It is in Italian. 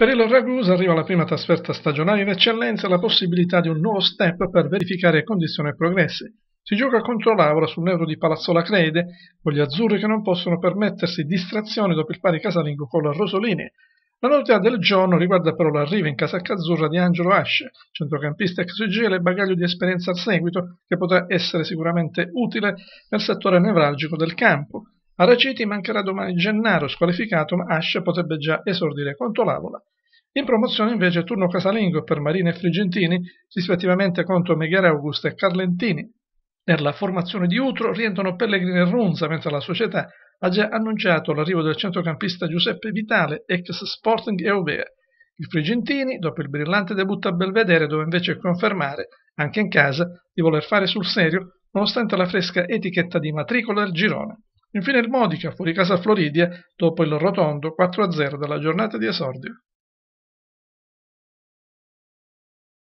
Per il Ragusa arriva la prima trasferta stagionale in eccellenza e la possibilità di un nuovo step per verificare condizioni e progressi. Si gioca contro l'Aura sul neuro di Palazzola Crede, con gli azzurri che non possono permettersi distrazioni dopo il pari casalingo con la Rosolini. La novità del giorno riguarda però l'arrivo in casacca azzurra di Angelo Asce, centrocampista ex UGL e bagaglio di esperienza al seguito che potrà essere sicuramente utile nel settore nevralgico del campo. A Raciti mancherà domani Gennaro, squalificato, ma Asce potrebbe già esordire contro l'Avola. In promozione invece turno casalingo per Marina e Frigentini, rispettivamente contro Meghere Augusta e Carlentini. Nella formazione di Utro rientrano Pellegrini e Runza, mentre la società ha già annunciato l'arrivo del centrocampista Giuseppe Vitale, ex Sporting Eubea. Il Frigentini, dopo il brillante debutto a Belvedere, dove invece confermare, anche in casa, di voler fare sul serio, nonostante la fresca etichetta di matricola del girone. Infine il Modica fuori casa a Floridia dopo il rotondo 4-0 della giornata di esordio.